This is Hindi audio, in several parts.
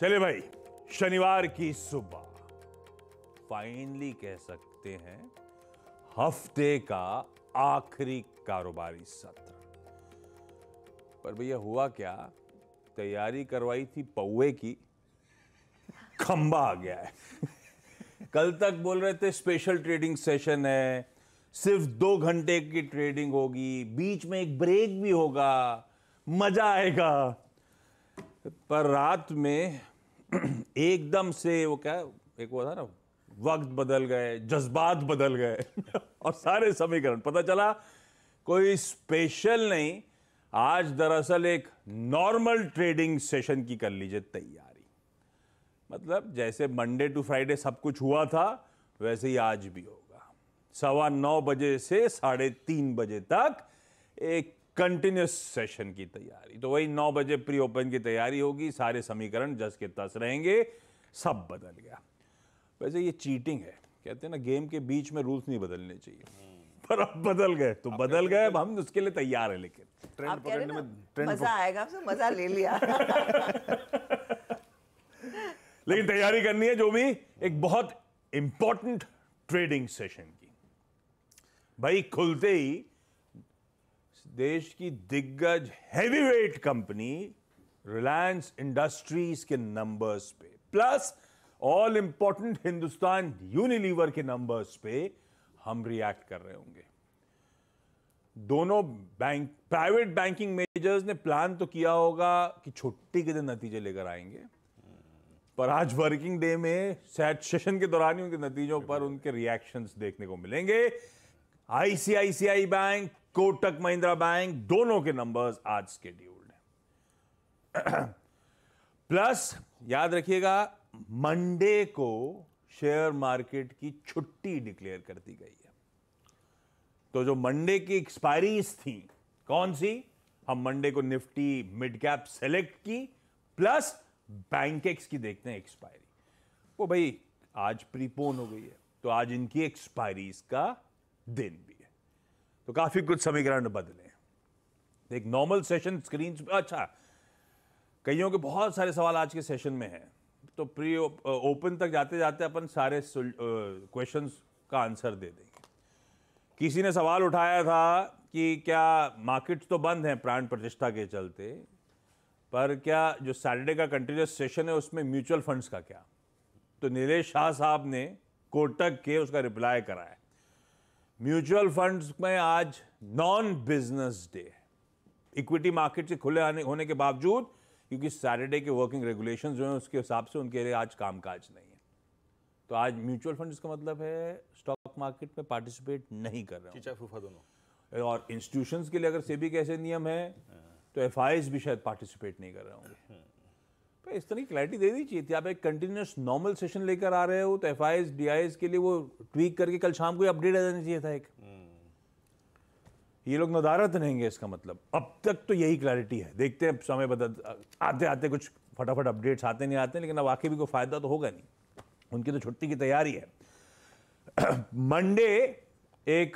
चले भाई शनिवार की सुबह फाइनली कह सकते हैं हफ्ते का आखिरी कारोबारी सत्र पर भैया हुआ क्या तैयारी करवाई थी पौवे की खंबा आ गया है कल तक बोल रहे थे स्पेशल ट्रेडिंग सेशन है सिर्फ दो घंटे की ट्रेडिंग होगी बीच में एक ब्रेक भी होगा मजा आएगा पर रात में एकदम से वो क्या एक वो था ना वक्त बदल गए जज्बात बदल गए और सारे समीकरण पता चला कोई स्पेशल नहीं आज दरअसल एक नॉर्मल ट्रेडिंग सेशन की कर लीजिए तैयारी मतलब जैसे मंडे टू फ्राइडे सब कुछ हुआ था वैसे ही आज भी होगा सवा नौ बजे से साढ़े तीन बजे तक एक कंटिन्यूस सेशन की तैयारी तो वही नौ बजे प्री ओपन की तैयारी होगी सारे समीकरण जस के तस रहेंगे सब बदल गया वैसे ये चीटिंग है कहते हैं ना गेम के बीच में रूल्स नहीं बदलने चाहिए पर अब बदल गए तो बदल गए अब हम उसके लिए तैयार है लेकिन ट्रेंड पकड़ने में ट्रेंड मजा आएगा आपसे मजा ले लिया लेकिन तैयारी करनी है जो भी एक बहुत इंपॉर्टेंट ट्रेडिंग सेशन की भाई खुलते ही देश की दिग्गज हैवीवेट कंपनी रिलायंस इंडस्ट्रीज के नंबर्स पे plus all important Hindustan Unilever के नंबर्स पे हम रिएक्ट कर रहे होंगे दोनों बैंक प्राइवेट बैंकिंग मेजर्स ने प्लान तो किया होगा कि छुट्टी के दिन नतीजे लेकर आएंगे पर आज वर्किंग डे में सेशन के दौरान ही उनके नतीजों पर उनके रिएक्शंस देखने को मिलेंगे ICICI bank Kotak Mahindra bank दोनों के नंबर्स आज स्केड्यूल्ड हैं प्लस याद रखिएगा मंडे को शेयर मार्केट की छुट्टी डिक्लेयर कर दी गई है तो जो मंडे की एक्सपायरीज थी कौन सी हम मंडे को निफ्टी मिड कैप सेलेक्ट की प्लस बैंकेक्स की देखते हैं एक्सपायरी वो भाई आज प्रीपोन हो गई है तो आज इनकी एक्सपायरीज का दिन भी तो काफ़ी कुछ समीकरण बदले एक नॉर्मल सेशन स्क्रीन अच्छा कईयों के बहुत सारे सवाल आज के सेशन में हैं तो प्री ओपन uh, तक जाते जाते अपन सारे क्वेश्चन uh, का आंसर दे देंगे किसी ने सवाल उठाया था कि क्या मार्केट्स तो बंद हैं प्राण प्रतिष्ठा के चलते पर क्या जो सैटरडे का कंटिन्यूस सेशन है उसमें म्यूचुअल फंड्स का क्या तो नीलेश शाह साहब ने कोटक के उसका रिप्लाई कराया म्यूचुअल फंड्स में आज non business day equity market से खुले आने होने के बावजूद क्योंकि सैटरडे के वर्किंग रेगुलेशन जो है उसके हिसाब से उनके लिए आज कामकाज नहीं है तो आज म्यूचुअल फंड का मतलब है स्टॉक मार्केट में पार्टिसिपेट नहीं कर रहे फूफा दोनों और इंस्टीट्यूशंस के लिए अगर सेबी कैसे नियम है हाँ। तो एफ भी शायद पार्टिसिपेट नहीं कर रहे होंगे हाँ। इस तरह की क्लैरिटी दे दी चाहिए थी तो आप एक कंटिन्यूस नॉर्मल सेशन लेकर आ रहे हो तो एफ आई के लिए वो ट्वीक करके कल शाम को अपडेट आ जाना चाहिए था एक हम्म। ये लोग नदारत रहेंगे इसका मतलब अब तक तो यही क्लैरिटी है देखते हैं समय बदल आते आते कुछ फटाफट अपडेट्स आते नहीं आते लेकिन अब आखिर भी कोई फ़ायदा तो होगा नहीं उनकी तो छुट्टी की तैयारी है मंडे एक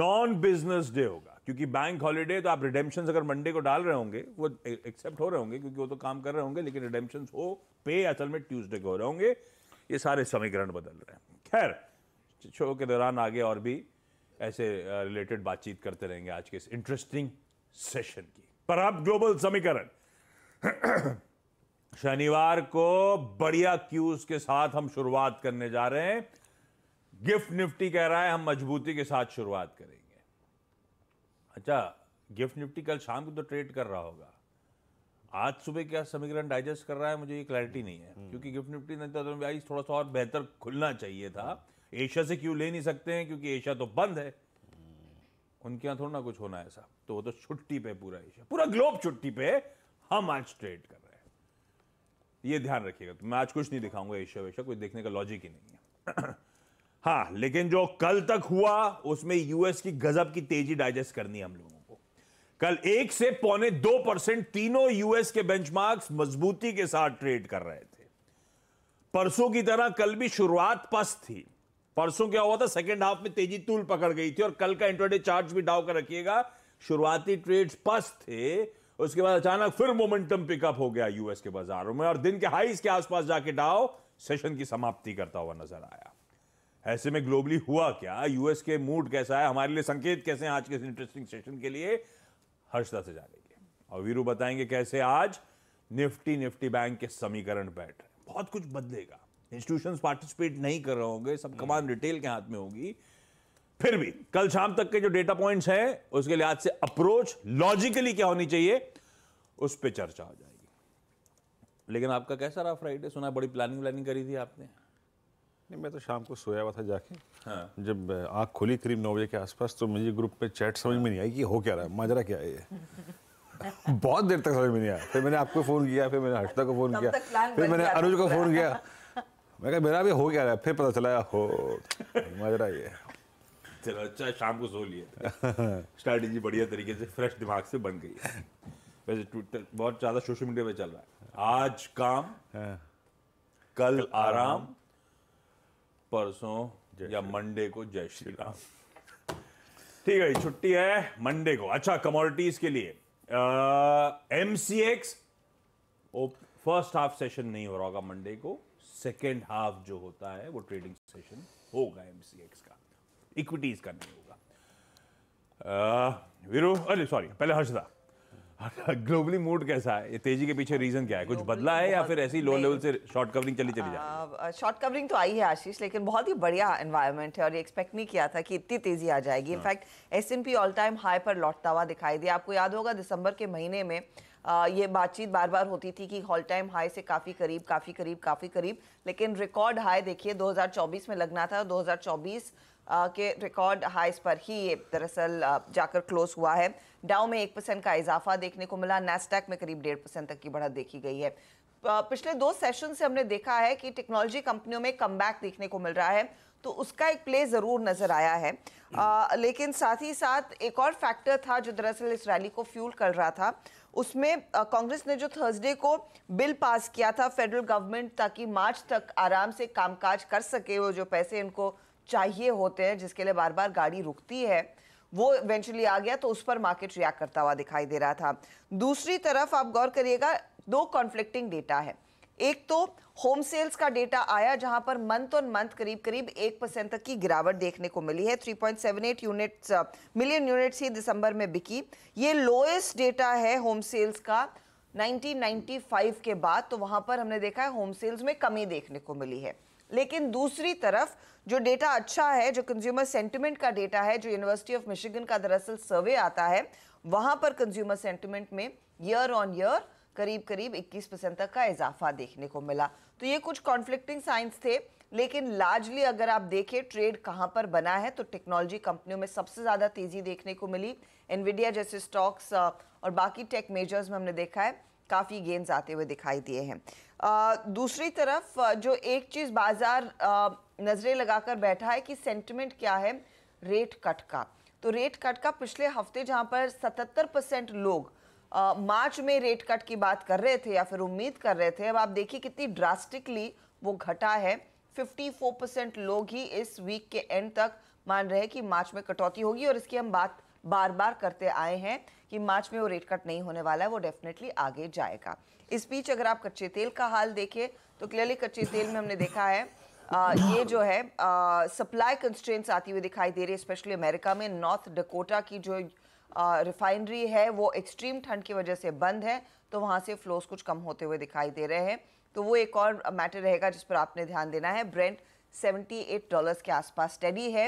नॉन बिजनेस डे होगा क्योंकि बैंक हॉलीडे तो आप रिडेम्पशन अगर मंडे को डाल रहे होंगे वो एक्सेप्ट हो रहे होंगे क्योंकि वो तो काम कर रहे होंगे लेकिन रिडेम्पशन हो पे असल में ट्यूजडे को हो रहे होंगे ये सारे समीकरण बदल रहे हैं खैर शो के दौरान आगे और भी ऐसे रिलेटेड बातचीत करते रहेंगे आज के इस इंटरेस्टिंग सेशन की पर अब ग्लोबल समीकरण शनिवार को बढ़िया क्यूज के साथ हम शुरुआत करने जा रहे हैं गिफ्ट निफ्टी कह रहा है हम मजबूती के साथ शुरुआत करेंगे अच्छा गिफ्ट निफ्टी कल शाम को तो ट्रेड कर रहा होगा आज सुबह क्या समीकरण डाइजेस्ट कर रहा है मुझे ये क्लैरिटी नहीं है हम्म। क्योंकि गिफ्ट निफ्टी नजर तो आज थोड़ा सा और बेहतर खुलना चाहिए था एशिया से क्यों ले नहीं सकते हैं क्योंकि एशिया तो बंद है उनके यहाँ थोड़ा ना कुछ होना है तो वो तो छुट्टी पे पूरा एशिया पूरा ग्लोब छुट्टी पे हम आज ट्रेड कर रहे हैं ये ध्यान रखिएगा तो मैं आज कुछ नहीं दिखाऊंगा एशिया वेशिया कुछ देखने का लॉजिक ही नहीं है हाँ लेकिन जो कल तक हुआ उसमें यूएस की गजब की तेजी डाइजेस्ट करनी है हम लोगों को कल एक से पौने दो परसेंट तीनों यूएस के बेंचमार्क्स मजबूती के साथ ट्रेड कर रहे थे परसों की तरह कल भी शुरुआत पस थी परसों क्या हुआ था सेकेंड हाफ में तेजी तूल पकड़ गई थी और कल का इंटरडे चार्ज भी डाव कर रखिएगा शुरुआती ट्रेड पस थे उसके बाद अचानक फिर मोमेंटम पिकअप हो गया यूएस के बाजारों में और दिन के हाइस के आसपास जाके डाव सेशन की समाप्ति करता हुआ नजर आया ऐसे में ग्लोबली हुआ क्या यूएस के मूड कैसा है हमारे लिए संकेत कैसे हैं आज के इस इंटरेस्टिंग सेशन के लिए हर्षदा से जानेंगे और वीरू बताएंगे कैसे आज निफ्टी निफ्टी बैंक के समीकरण बैठ रहे बहुत कुछ बदलेगा इंस्टीट्यूशन पार्टिसिपेट नहीं कर रहे होंगे सब कमान रिटेल हम्म। के हाथ में होगी फिर भी कल शाम तक के जो डेटा पॉइंट्स हैं उसके लिहाज से अप्रोच लॉजिकली क्या होनी चाहिए उस पर चर्चा हो जाएगी लेकिन आपका कैसा रहा फ्राइडे सुना बड़ी प्लानिंग व्लानिंग करी थी आपने नहीं मैं तो शाम को सोया हुआ था जाके हाँ। जब आँख खुली करीब नौ बजे के आसपास तो मुझे ग्रुप पे चैट समझ में नहीं आई कि हो क्या रहा है माजरा क्या है ये बहुत देर तक समझ में नहीं आया फिर मैंने आपको फ़ोन किया फिर मैंने हर्षदा को फ़ोन किया फिर मैंने अनुज को फ़ोन किया मैं कहा मेरा भी हो क्या रहा है फिर पता चला हो माजरा ये चलो अच्छा शाम को सो लिया स्ट्रैटेजी बढ़िया तरीके से फ्रेश दिमाग से बन गई वैसे ट्विटर बहुत ज़्यादा सोशल मीडिया पे चल रहा है आज काम हाँ। कल आराम परसों या मंडे को जय श्री राम ठीक है छुट्टी है मंडे को अच्छा कमोडिटीज के लिए M C X first half session नहीं हो रहा होगा मंडे को सेकेंड हाफ जो होता है वो ट्रेडिंग सेशन होगा एम सी एक्स का इक्विटीज का नहीं होगा वीरू अरे सॉरी पहले हर्षदा ग्लोबली मूड कैसा है ये तेजी के पीछे रीजन क्या है कुछ बदला है या फिर ऐसी लो लेवल से शॉर्ट कवरिंग चली चली जाए शॉर्ट कवरिंग तो आई है आशीष लेकिन बहुत ही बढ़िया एनवायरनमेंट है और ये एक्सपेक्ट नहीं किया था कि इतनी तेजी आ जाएगी in fact S and P all time high पर लौटता हुआ दिखाई दिया आपको याद होगा दिसंबर के महीने में आ, ये बातचीत बार बार होती थी कि ऑल टाइम हाई से काफ़ी करीब काफ़ी करीब काफ़ी करीब लेकिन रिकॉर्ड हाई देखिए 2024 में लगना था 2024 के रिकॉर्ड हाइस पर ही ये दरअसल जाकर क्लोज हुआ है डाउ में एक परसेंट का इजाफा देखने को मिला नेस्टैक में करीब डेढ़ परसेंट तक की बढ़त देखी गई है पिछले दो सेशन से हमने देखा है कि टेक्नोलॉजी कंपनियों में कम देखने को मिल रहा है तो उसका एक प्ले ज़रूर नज़र आया है आ, लेकिन साथ ही साथ एक और फैक्टर था जो दरअसल इस रैली को फ्यूल कर रहा था उसमें कांग्रेस ने जो थर्सडे को बिल पास किया था फेडरल गवर्नमेंट ताकि मार्च तक आराम से कामकाज कर सके वो जो पैसे इनको चाहिए होते हैं जिसके लिए बार बार गाड़ी रुकती है वो इवेंचुअली आ गया तो उस पर मार्केट रिएक्ट करता हुआ दिखाई दे रहा था दूसरी तरफ आप गौर करिएगा दो कॉन्फ्लिक्टिंग डेटा है एक तो होम सेल्स का डेटा आया जहां पर मंथ ऑन मंथ करीब करीब एक परसेंट तक की गिरावट देखने को मिली है 3.78 यूनिट्स मिलियन यूनिट्स ही दिसंबर में बिकी ये लोएस्ट डेटा है होम सेल्स का 1995 के बाद तो वहां पर हमने देखा है होम सेल्स में कमी देखने को मिली है लेकिन दूसरी तरफ जो डेटा अच्छा है जो कंज्यूमर सेंटिमेंट का डेटा है जो यूनिवर्सिटी ऑफ मिशिगन का दरअसल सर्वे आता है वहां पर कंज्यूमर सेंटिमेंट में ईयर ऑन ईयर करीब करीब 21 परसेंट तक का इजाफा देखने को मिला तो ये कुछ कॉन्फ्लिक्टिंग साइंस थे लेकिन लार्जली अगर आप देखें ट्रेड कहाँ पर बना है तो टेक्नोलॉजी कंपनियों में सबसे ज़्यादा तेज़ी देखने को मिली एनविडिया जैसे स्टॉक्स और बाकी टेक मेजर्स में हमने देखा है काफ़ी गेंस आते हुए दिखाई दिए हैं दूसरी तरफ जो एक चीज़ बाज़ार नज़रें लगाकर बैठा है कि सेंटिमेंट क्या है रेट कट का तो रेट कट का पिछले हफ्ते जहां पर 77 परसेंट लोग आ, मार्च में रेट कट की बात कर रहे थे या फिर उम्मीद कर रहे थे अब आप देखिए कितनी ड्रास्टिकली वो घटा है 54 परसेंट लोग ही इस वीक के एंड तक मान रहे हैं कि मार्च में कटौती होगी और इसकी हम बात बार बार करते आए हैं कि मार्च में वो रेट कट नहीं होने वाला है वो डेफिनेटली आगे जाएगा इस बीच अगर आप कच्चे तेल का हाल देखें तो क्लियरली कच्चे तेल में हमने देखा है आ, ये जो है सप्लाई कंस्ट्रेंट्स आती हुई दिखाई दे रही है स्पेशली अमेरिका में नॉर्थ डकोटा की जो रिफाइनरी है वो एक्सट्रीम ठंड की वजह से बंद है तो वहाँ से फ्लोस कुछ कम होते हुए दिखाई दे रहे हैं तो वो एक और मैटर रहेगा जिस पर आपने ध्यान देना है ब्रेंड 78 डॉलर्स के आसपास स्टडी है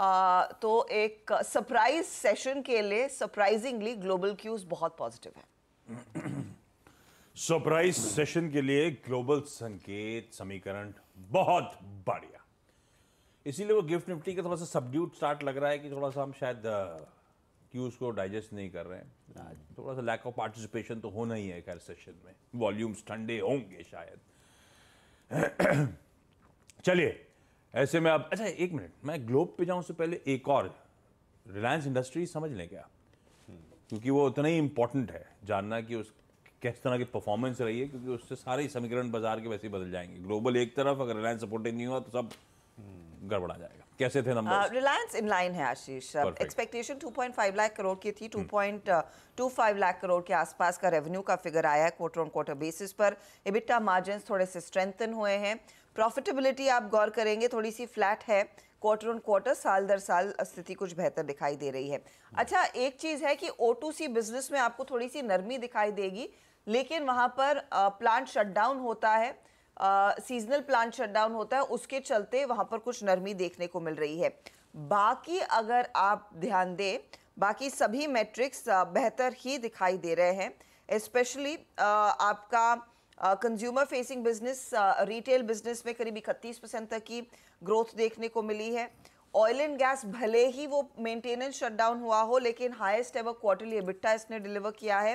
आ, तो एक सरप्राइज सेशन के लिए सरप्राइजिंगली ग्लोबल क्यूज बहुत पॉजिटिव है सरप्राइज सेशन के लिए ग्लोबल संकेत समीकरण बहुत बढ़िया इसीलिए वो गिफ्ट निफ्टी का थोड़ा सा सबड्यूट स्टार्ट लग रहा है कि थोड़ा सा हम शायद क्यूज को डाइजेस्ट नहीं कर रहे हैं थोड़ा सा लैक ऑफ पार्टिसिपेशन तो होना ही है खैर सेशन में वॉल्यूम्स ठंडे होंगे शायद चलिए ऐसे में आप अच्छा एक मिनट मैं ग्लोब पे जाऊं से पहले एक और रिलायंस इंडस्ट्री समझ लें क्या क्योंकि वो उतना ही इंपॉर्टेंट है जानना कि उस किस तरह की परफॉर्मेंस रही है क्योंकि उससे सारे समीकरण बाजार के वैसे बदल जाएंगे ग्लोबल एक तरफ अगर रिलायंस सपोर्टिंग नहीं हुआ तो सब गड़बड़ा जाएगा कैसे थे नंबर रिलायंस इन लाइन है आशीष एक्सपेक्टेशन 2.5 लाख करोड़ की थी 2.25 लाख करोड़ के आसपास का रेवेन्यू का फिगर आया है क्वार्टर ऑन क्वार्टर बेसिस पर एबिटा मार्जिन थोड़े से स्ट्रेंथन हुए हैं प्रॉफिटेबिलिटी आप गौर करेंगे थोड़ी सी फ्लैट है क्वार्टर ऑन क्वार्टर साल दर साल स्थिति कुछ बेहतर दिखाई दे रही है हम्म। अच्छा एक चीज़ है कि ओ बिजनेस में आपको थोड़ी सी नरमी दिखाई देगी लेकिन वहाँ पर प्लांट शटडाउन होता है सीजनल प्लांट शटडाउन होता है उसके चलते वहाँ पर कुछ नरमी देखने को मिल रही है बाकी अगर आप ध्यान दें बाकी सभी मैट्रिक्स बेहतर ही दिखाई दे रहे हैं स्पेशली आपका consumer facing business retail business में करीब इकतीस परसेंट तक की ग्रोथ देखने को मिली है ऑयल एंड गैस भले ही वो मेंटेनेंस शटडाउन हुआ हो लेकिन हाईएस्ट एवर क्वार्टरली एबिट्टा इसने डिलीवर किया है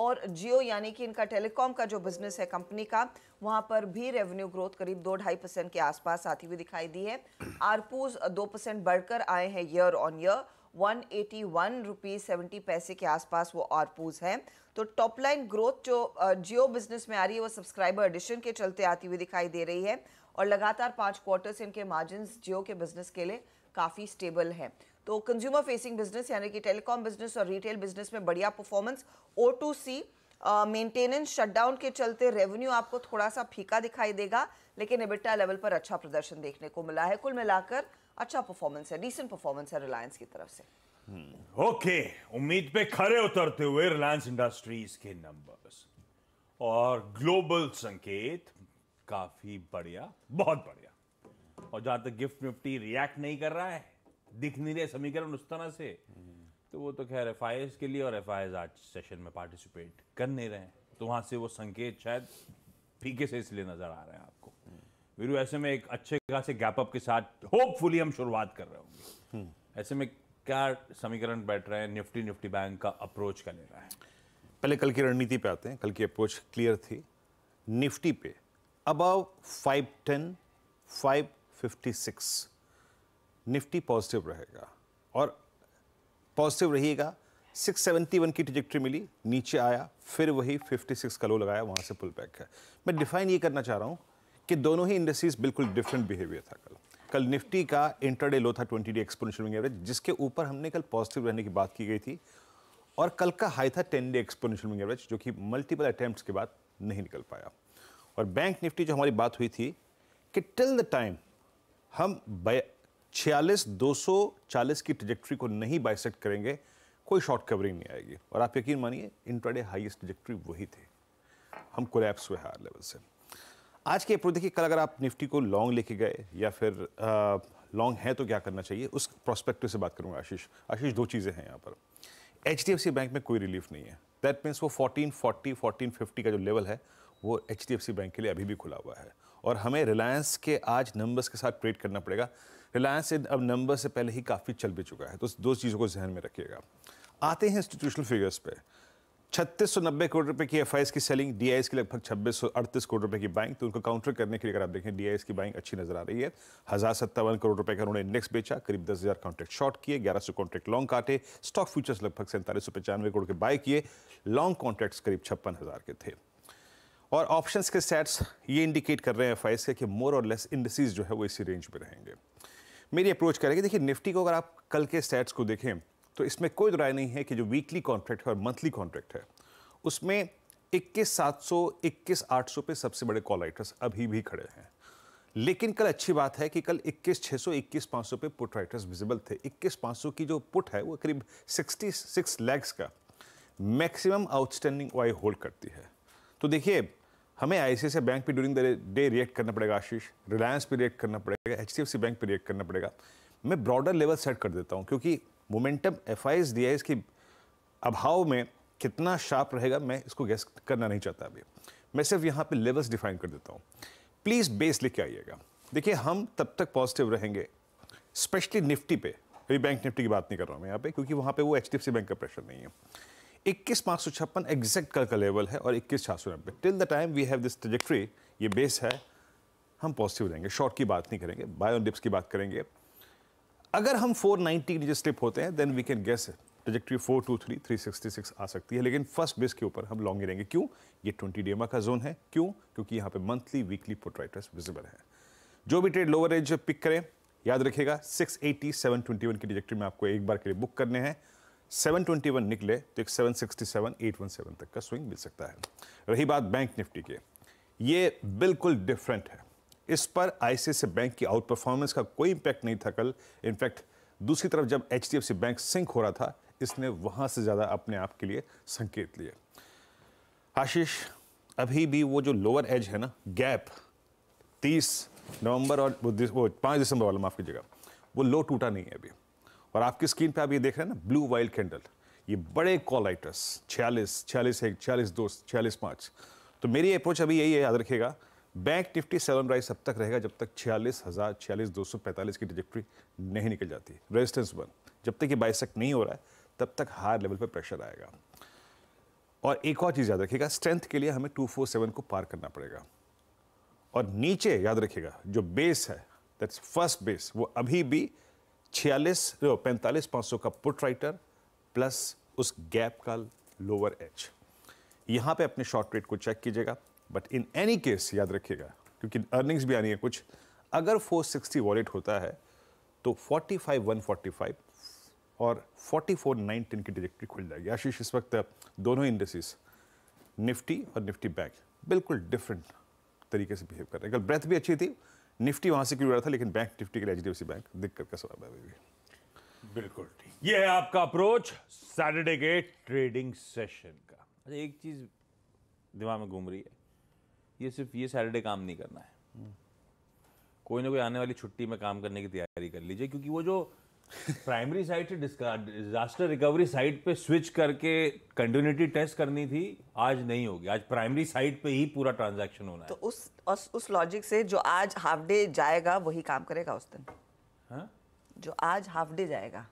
और जियो यानी कि इनका टेलीकॉम का जो बिजनेस है कंपनी का वहाँ पर भी रेवेन्यू ग्रोथ करीब दो ढाई परसेंट के आसपास आती हुई दिखाई दी है आरपूज दो परसेंट बढ़कर आए हैं year on year one eighty one rupees seventy पैसे के आसपास वो आरपूज हैं तो टॉप लाइन ग्रोथ जो जियो बिजनेस में आ रही है वो सब्सक्राइबर एडिशन के चलते आती हुई दिखाई दे रही है और लगातार पाँच क्वार्टर से इनके मार्जिन जियो के बिजनेस के लिए काफ़ी स्टेबल हैं तो कंज्यूमर फेसिंग बिजनेस यानी कि टेलीकॉम बिजनेस और रिटेल बिजनेस में बढ़िया performance O two C maintenance shutdown के चलते रेवेन्यू आपको थोड़ा सा फीका दिखाई देगा लेकिन एबिटा लेवल पर अच्छा प्रदर्शन देखने को मिला है कुल मिलाकर अच्छा परफॉर्मेंस है रिसेंट परफॉर्मेंस है रिलायंस की तरफ से ओके हम्म, okay, उम्मीद पे खरे उतरते हुए रिलायंस इंडस्ट्रीज के नंबर्स और ग्लोबल संकेत काफी बढ़िया बहुत बढ़िया और जहां तक गिफ्ट निफ्टी रिएक्ट नहीं कर रहा है दिख नहीं रहे समीकरण उस तरह से हम्म। तो वो तो खैर एफ के लिए और एफ आज सेशन में पार्टिसिपेट कर नहीं रहे तो वहाँ से वो संकेत शायद फीके से इसलिए नज़र आ रहे हैं आपको वीरू हम्म। ऐसे में एक अच्छे खासे गैपअप के साथ होपफुली हम शुरुआत कर रहे होंगे हम्म। ऐसे में क्या समीकरण बैठ रहे हैं निफ्टी निफ्टी बैंक का अप्रोच का ले रहा है पहले कल की रणनीति पे आते हैं कल की अप्रोच क्लियर थी निफ्टी पे five ten five fifty six Nifty positive रहेगा और पॉजिटिव रहिएगा 671 की ट्रिजेक्ट्री मिली नीचे आया फिर वही 56 का लो लगाया वहाँ से पुल बैक है मैं डिफाइन ये करना चाह रहा हूँ कि दोनों ही इंडस्ट्रीज बिल्कुल डिफरेंट बिहेवियर था कल कल निफ्टी का इंटरडे लो था 20 डे एक्सपोनेंशियल मूविंग एवरेज जिसके ऊपर हमने कल पॉजिटिव रहने की बात की गई थी और कल का हाई था 10 डे एक्सपोनेंशियल मूविंग एवरेज जो कि मल्टीपल अटैम्प्ट के बाद नहीं निकल पाया और बैंक निफ्टी जो हमारी बात हुई थी कि टिल द टाइम हम छियालीस दो सौ चालीस की ट्रिजेक्ट्री को नहीं बाइसेट करेंगे कोई शॉर्ट कवरिंग नहीं आएगी और आप यकीन मानिए इंट्राडे हाइएस्ट ट्रिजेक्ट्री वही थी हम कोलैप्स हुए हायर लेवल से आज के एप्रोच देखिए कल अगर आप निफ्टी को लॉन्ग लेके गए या फिर लॉन्ग है तो क्या करना चाहिए उस प्रोस्पेक्टिव से बात करूंगा आशीष आशीष दो चीज़ें हैं यहाँ पर एच बैंक में कोई रिलीफ नहीं है दैट मीन्स वो फोर्टीन फोर्टी फोर्टीन फिफ्टी का जो लेवल है वो एच बैंक के लिए अभी भी खुला हुआ है और हमें रिलायंस के आज नंबर्स के साथ ट्रेड करना पड़ेगा रिलायंस अब नंबर से पहले ही काफ़ी चल भी चुका है तो दो चीज़ों को जहन में रखिएगा आते हैं इंस्टीट्यूशनल फिगर्स पे छत्तीस सौ नब्बे करोड़ रुपए की एफ की सेलिंग डी की लगभग छब्बीस सौ अड़तीस करोड़ रुपए की बाइंग तो उनको काउंटर करने के लिए अगर आप देखें डी की बाइंग अच्छी नजर आ रही है हज़ार सत्तावन करोड़ रुपए का उन्होंने इंडेक्स बेचा करीब दस हज़ार कॉन्ट्रैक्ट शॉर्ट किए ग्यारह सौ कॉन्ट्रैक्ट लॉन्ग काटे स्टॉक फ्यूचर्स लगभग सैंतालीस सौ पचानवे करोड़ के बाय किए लॉन्ग कॉन्ट्रैक्ट्स करीब छप्पन हज़ार के थे और ऑप्शंस के सेट्स ये इंडिकेट कर रहे हैं एफ के कि मोर और लेस इंडसीज जो है वो इसी रेंज में रहेंगे मेरी अप्रोच करेगी देखिए निफ्टी को अगर आप कल के स्टैट्स को देखें तो इसमें कोई तो राय नहीं है कि जो वीकली कॉन्ट्रैक्ट है और मंथली कॉन्ट्रैक्ट है उसमें इक्कीस सात सौ इक्कीस आठ सौ पे सबसे बड़े कॉल राइटर्स अभी भी खड़े हैं लेकिन कल अच्छी बात है कि कल इक्कीस छः सौ इक्कीस पाँच सौ पे पुट राइटर्स विजिबल थे इक्कीस पाँच सौ की जो पुट है वो करीब सिक्सटी सिक्स लैक्स का मैक्सिमम आउटस्टैंडिंग वाई होल्ड करती है तो देखिए हमें आई बैंक पे ड्यूरिंग द डे रिएक्ट करना पड़ेगा आशीष रिलायंस पे रिएक्ट करना पड़ेगा एच बैंक पर रिएक्ट करना पड़ेगा मैं ब्रॉडर लेवल सेट कर देता हूँ क्योंकि मोमेंटम एफ आई एस के अभाव में कितना शार्प रहेगा मैं इसको गैस करना नहीं चाहता अभी मैं सिर्फ यहाँ पे लेवल्स डिफाइन कर देता हूँ प्लीज़ बेस लिख के आइएगा देखिए हम तब तक पॉजिटिव रहेंगे स्पेशली निफ्टी पे अभी बैंक निफ्टी की बात नहीं कर रहा हूँ मैं यहाँ पे क्योंकि वहाँ पे वो एच बैंक का प्रेशर नहीं है इक्कीस पाँच सौ छप्पन एग्जैक्ट कल का लेवल है और इक्कीस चार सौ नब्बे till the time we have this trajectory ये बेस है हम पॉजिटिव रहेंगे शॉर्ट की बात नहीं करेंगे बाय ऑन डिप्स की बात करेंगे अगर हम 490 के नीचे स्लिप होते हैं then we can guess trajectory 423 six आ सकती है लेकिन फर्स्ट बेस के ऊपर हम लॉन्ग ही रहेंगे क्यों ये 20 डीएमए का जोन है क्यों क्योंकि यहाँ पे मंथली वीकली पोट्राइटर्स विजिबल है जो भी ट्रेड लोअर एज पिक करें याद रखिएगा 680 721 की डिजेक्ट्री में आपको एक बार के लिए बुक करने हैं 721 निकले तो एक 767, 817 तक का स्विंग मिल सकता है रही बात बैंक निफ्टी के ये बिल्कुल डिफरेंट है इस पर से बैंक की आउट परफॉर्मेंस का कोई इम्पैक्ट नहीं था कल इनफैक्ट दूसरी तरफ जब एच बैंक सिंक हो रहा था इसने वहाँ से ज़्यादा अपने आप के लिए संकेत लिए आशीष अभी भी वो जो लोअर एज है ना गैप 30 नवंबर और वो, पाँच दिसंबर वाला माफ़ कीजिएगा वो लो टूटा नहीं है अभी और आपकी स्क्रीन पे आप ये देख रहे हैं ना ब्लू वाइल्ड कैंडल ये बड़े कॉलाइटस छियालीस छियालीस एक छियालीस दो छियालीस पाँच तो मेरी अप्रोच अभी यही है याद रखेगा बैंक निफ्टी सेवन राइस अब तक रहेगा जब तक छियालीस हज़ार छियालीस दो सौ पैंतालीस की डिजेक्ट्री नहीं निकल जाती रेजिस्टेंस वन जब तक ये बाइसक नहीं हो रहा है तब तक हायर लेवल पर प्रेशर आएगा और एक और चीज़ याद रखिएगा स्ट्रेंथ के लिए हमें टू फोर सेवन को पार करना पड़ेगा और नीचे याद रखिएगा जो बेस है दैट्स फर्स्ट बेस वो अभी भी छियालीस पैंतालीस पाँच सौ का पुट राइटर प्लस उस गैप का लोअर एच यहाँ पे अपने शॉर्ट रेट को चेक कीजिएगा बट इन एनी केस याद रखिएगा क्योंकि अर्निंग्स भी आनी है कुछ अगर 460 वॉलेट होता है तो 45 145 और 4419 की डायरेक्टरी खुल जाएगी आशीष इस वक्त दोनों इंडस्ट्रीज निफ्टी और निफ्टी बैंक बिल्कुल डिफरेंट तरीके से बिहेव कर रहे हैं कल ब्रेथ भी अच्छी थी निफ्टी वहां से क्यों रहा था लेकिन बैंक निफ्टी के लिए एच बैंक दिक्कत का सवाल है बिल्कुल ये है आपका अप्रोच सैटरडे के ट्रेडिंग सेशन का अच्छा एक चीज़ दिमाग में घूम रही है ये सिर्फ ये सैटरडे काम नहीं करना है हम्म। कोई ना कोई आने वाली छुट्टी में काम करने की तैयारी कर लीजिए क्योंकि वो जो प्राइमरी साइट से डिजास्टर रिकवरी साइट पे स्विच करके कंटिन्यूटी टेस्ट करनी थी आज नहीं होगी आज प्राइमरी साइट पे ही पूरा ट्रांजैक्शन होना तो है तो उस, उस उस लॉजिक से जो आज हाफ डे जाएगा वही काम करेगा उस दिन हाँ? जो आज हाफ डे जाएगा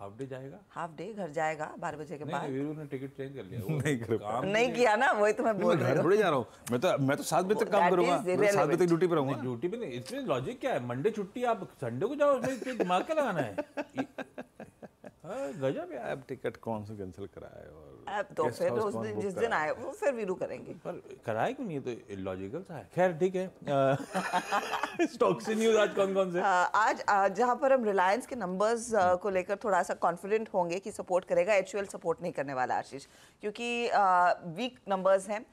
हाफ डे जाएगा हाफ डे घर जाएगा बारह बजे के बाद वीरू ने टिकट चेंज कर लिया नहीं कर काम नहीं किया ना वही तो मैं बोल रहा हूँ जा रहा हूँ मैं तो मैं तो सात बजे तक काम करूंगा तो सात बजे तक ड्यूटी पर रहूंगा ड्यूटी पे नहीं इसमें लॉजिक क्या है मंडे छुट्टी आप संडे को जाओ दिमाग क्या लगाना है हाँ, गजब टिकट कौन सा कैंसिल कराया हो अब तो फिर उस दिन जिस दिन आए वो फिर करेंगे पर कराए क्यों नहीं तो था खैर ठीक है स्टॉक से न्यूज आज कौन कौन से आज जहाँ पर हम रिलायंस के नंबर्स हाँ। को लेकर थोड़ा सा कॉन्फिडेंट होंगे कि सपोर्ट करेगा एच सपोर्ट नहीं करने वाला आशीष क्योंकि वीक नंबर्स हैं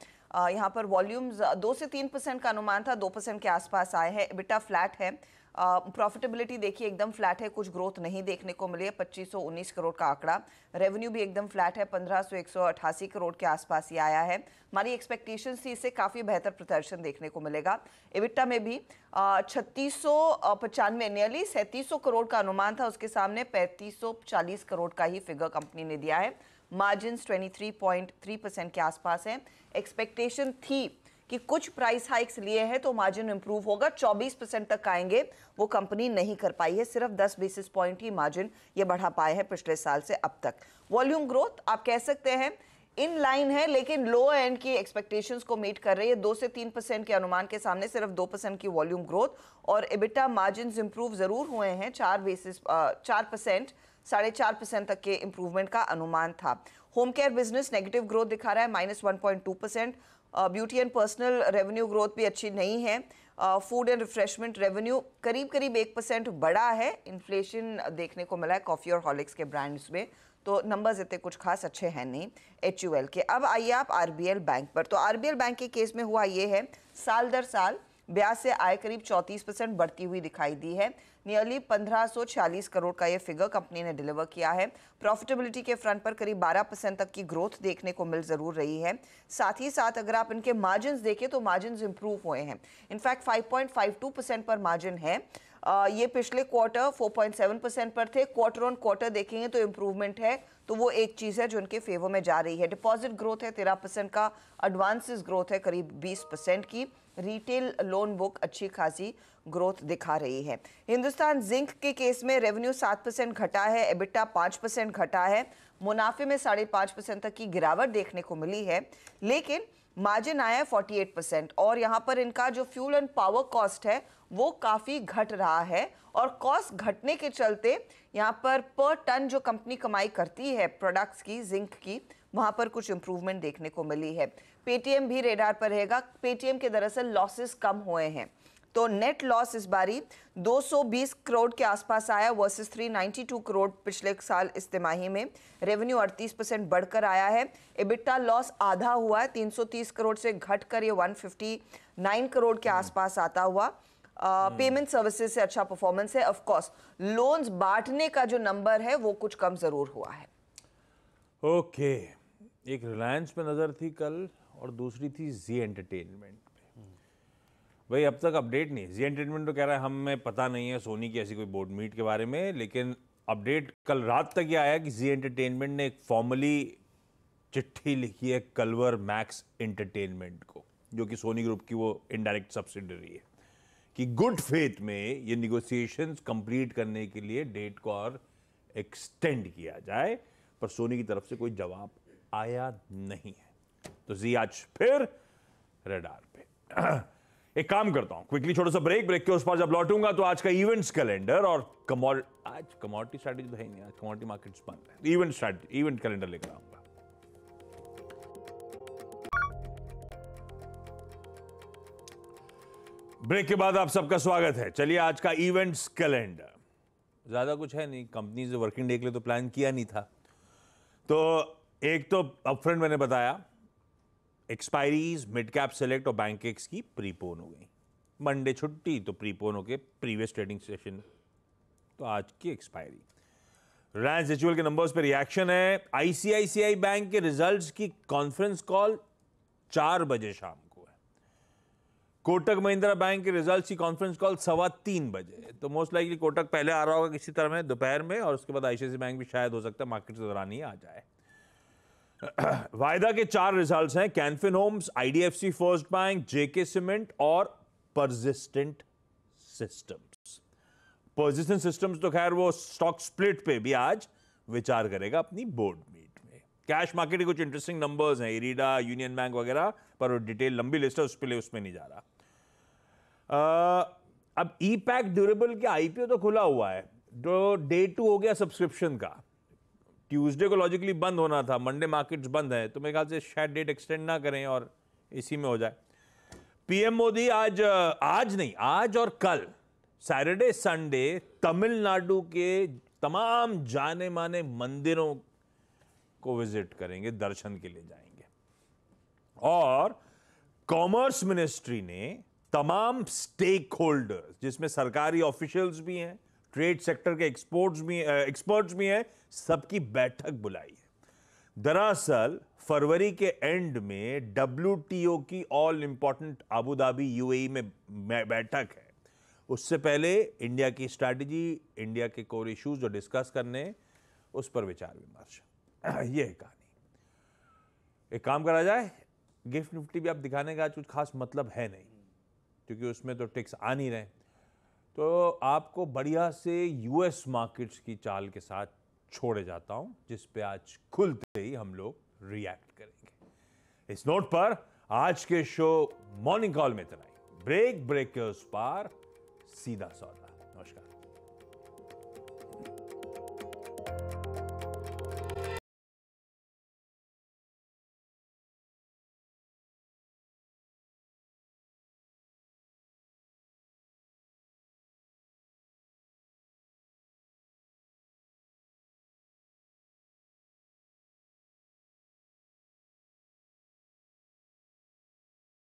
यहाँ पर वॉल्यूम्स दो से तीन परसेंट का अनुमान था दो परसेंट के आसपास आए हैं बिटा फ्लैट है प्रॉफिटेबिलिटी देखिए एकदम फ्लैट है कुछ ग्रोथ नहीं देखने को मिली है पच्चीस करोड़ का आंकड़ा रेवेन्यू भी एकदम फ्लैट है पंद्रह सौ करोड़ के आसपास ही आया है हमारी एक्सपेक्टेशन थी इससे काफ़ी बेहतर प्रदर्शन देखने को मिलेगा एविट्टा में भी छत्तीस सौ पचानवे नियरली सैंतीस करोड़ का अनुमान था उसके सामने पैंतीस करोड़ का ही फिगर कंपनी ने दिया है मार्जिन 23.3 परसेंट के आसपास है एक्सपेक्टेशन थी कि कुछ प्राइस हाइक्स लिए हैं तो मार्जिन इंप्रूव होगा 24 परसेंट तक आएंगे वो कंपनी नहीं कर पाई है सिर्फ 10 बेसिस पॉइंट ही मार्जिन ये बढ़ा पाए हैं पिछले साल से अब तक वॉल्यूम ग्रोथ आप कह सकते हैं इन लाइन है लेकिन लो एंड की एक्सपेक्टेशंस को मीट कर रही है दो से तीन परसेंट के अनुमान के सामने सिर्फ दो परसेंट की वॉल्यूम ग्रोथ और इबिटा मार्जिन इंप्रूव ज़रूर हुए हैं चार बेसिस चार परसेंट साढ़े चार परसेंट तक के इंप्रूवमेंट का अनुमान था home care business negative growth दिखा रहा है minus one point two percent beauty and personal revenue growth भी अच्छी नहीं है फूड एंड रिफ्रेशमेंट रेवेन्यू करीब करीब एक परसेंट बढ़ा है इन्फ्लेशन देखने को मिला है कॉफ़ी और हॉलिक्स के ब्रांड्स में तो नंबर्स इतने कुछ खास अच्छे हैं नहीं एच के अब आइए आप आर बैंक पर तो आर बैंक के केस में हुआ ये है साल दर साल ब्याज से आय करीब 34 परसेंट बढ़ती हुई दिखाई दी है नियरली 1546 करोड़ का ये फिगर कंपनी ने डिलीवर किया है प्रॉफिटेबिलिटी के फ्रंट पर करीब 12 परसेंट तक की ग्रोथ देखने को मिल जरूर रही है साथ ही साथ अगर आप इनके मार्जिन देखें तो मार्जिन इंप्रूव हुए हैं इनफैक्ट फाइव परसेंट पर मार्जिन है ये पिछले क्वार्टर 4.7 परसेंट पर थे क्वार्टर ऑन क्वार्टर देखेंगे तो इम्प्रूवमेंट है तो वो एक चीज़ है जो इनके फेवर में जा रही है डिपॉजिट ग्रोथ है तेरह परसेंट का एडवांसेस ग्रोथ है करीब बीस परसेंट की रिटेल लोन बुक अच्छी खासी ग्रोथ दिखा रही है हिंदुस्तान जिंक के केस में रेवेन्यू सात परसेंट घटा है एबिटा पाँच परसेंट घटा है मुनाफे में साढ़े पाँच परसेंट तक की गिरावट देखने को मिली है लेकिन मार्जिन आया है एट परसेंट और यहाँ पर इनका जो फ्यूल एंड पावर कॉस्ट है वो काफ़ी घट रहा है और कॉस्ट घटने के चलते यहाँ पर पर टन जो कंपनी कमाई करती है प्रोडक्ट्स की जिंक की वहाँ पर कुछ इम्प्रूवमेंट देखने को मिली है पेटीएम भी रेडार पर रहेगा पेटीएम के दरअसल लॉसेस कम हुए हैं तो नेट लॉस इस बारी 220 करोड़ के आसपास आया वर्सेस 392 करोड़ पिछले साल इस तिमाही में रेवेन्यू 38 परसेंट बढ़कर आया है एबिटा लॉस आधा हुआ है 330 करोड़ से घटकर ये 159 करोड़ के आसपास आता हुआ पेमेंट uh, सर्विसेज से अच्छा परफॉर्मेंस है ऑफ कोर्स लोन्स बांटने का जो नंबर है वो कुछ कम जरूर हुआ है ओके okay. एक रिलायंस पे नज़र थी कल और दूसरी थी जी एंटरटेनमेंट पे भाई अब तक अपडेट नहीं जी एंटरटेनमेंट तो कह रहा है हमें पता नहीं है सोनी की ऐसी कोई बोर्ड मीट के बारे में लेकिन अपडेट कल रात तक ये आया कि जी एंटरटेनमेंट ने एक फॉर्मली चिट्ठी लिखी है कलवर मैक्स एंटरटेनमेंट को जो कि सोनी ग्रुप की वो इनडायरेक्ट सब्सिडरी है कि गुड फेथ में ये निगोसिएशन कंप्लीट करने के लिए डेट को और एक्सटेंड किया जाए पर सोनी की तरफ से कोई जवाब आया नहीं है तो जी आज फिर रेडार पे एक काम करता हूं क्विकली छोटा सा ब्रेक ब्रेक के उस पर जब लौटूंगा तो आज का इवेंट्स कैलेंडर और कमोड आज कमोडिटी स्ट्रैटेजी तो है नहीं आज कमोडिटी मार्केट्स बंद है इवेंट स्ट्रैटेजी इवेंट कैलेंडर लेकर आऊंगा ब्रेक के बाद आप सबका स्वागत है चलिए आज का इवेंट्स कैलेंडर ज़्यादा कुछ है नहीं कंपनीज वर्किंग डे के लिए तो प्लान किया नहीं था तो एक तो अपफ्रंट मैंने बताया एक्सपायरीज मिड कैप सेलेक्ट और एक्स की प्रीपोन हो गई मंडे छुट्टी तो प्रीपोन हो गए प्रीवियस ट्रेडिंग सेशन तो आज की एक्सपायरी रिलायंस रिचुअल के नंबर्स पर रिएक्शन है आईसीआईसीआई बैंक के रिजल्ट्स की कॉन्फ्रेंस कॉल चार बजे शाम को है कोटक महिंद्रा बैंक के रिजल्ट्स की कॉन्फ्रेंस कॉल सवा तीन बजे तो मोस्ट लाइकली कोटक पहले आ रहा होगा किसी तरह में दोपहर में और उसके बाद आईसीआईसी बैंक भी शायद हो सकता है मार्केट से दौरान ही आ जाए वायदा के चार रिजल्ट्स हैं Can Fin Homes IDFC First Bank JK Cement और परसिस्टेंट सिस्टम्स परसिस्टेंट सिस्टम्स तो खैर वो स्टॉक स्प्लिट पे भी आज विचार करेगा अपनी बोर्ड मीट में कैश मार्केट के कुछ इंटरेस्टिंग नंबर्स हैं इरीडा यूनियन बैंक वगैरह पर डिटेल लंबी लिस्ट है उस पर उसमें नहीं जा रहा आ, अब ई पैक ड्यूरेबल के आईपीओ तो खुला हुआ है जो डे टू हो गया सब्सक्रिप्शन का ट्यूसडे को लॉजिकली बंद होना था मंडे मार्केट्स बंद हैं तो मेरे ख्याल से शायद डेट एक्सटेंड ना करें और इसी में हो जाए पीएम मोदी आज आज नहीं आज और कल सैटरडे संडे तमिलनाडु के तमाम जाने माने मंदिरों को विजिट करेंगे दर्शन के लिए जाएंगे और कॉमर्स मिनिस्ट्री ने तमाम स्टेक होल्डर्स जिसमें सरकारी ऑफिशियल्स भी हैं ट्रेड सेक्टर के एक्सपोर्ट्स भी एक्सपर्ट्स भी हैं सबकी बैठक बुलाई है दरअसल फरवरी के एंड में डब्ल्यू की ऑल इंपॉर्टेंट अबूधाबी यूएई में बैठक है उससे पहले इंडिया की स्ट्रैटेजी इंडिया के कोर इश्यूज जो डिस्कस करने उस पर विचार विमर्श ये है कहानी एक काम करा जाए गिफ्ट निफ्टी भी आप दिखाने का कुछ खास मतलब है नहीं क्योंकि उसमें तो टिक्स आ नहीं रहे तो आपको बढ़िया से यूएस मार्केट्स की चाल के साथ छोड़े जाता हूं जिस पे आज खुलते ही हम लोग रिएक्ट करेंगे इस नोट पर आज के शो मॉर्निंग कॉल में इतना ही ब्रेक ब्रेक के उस पार सीधा सौदा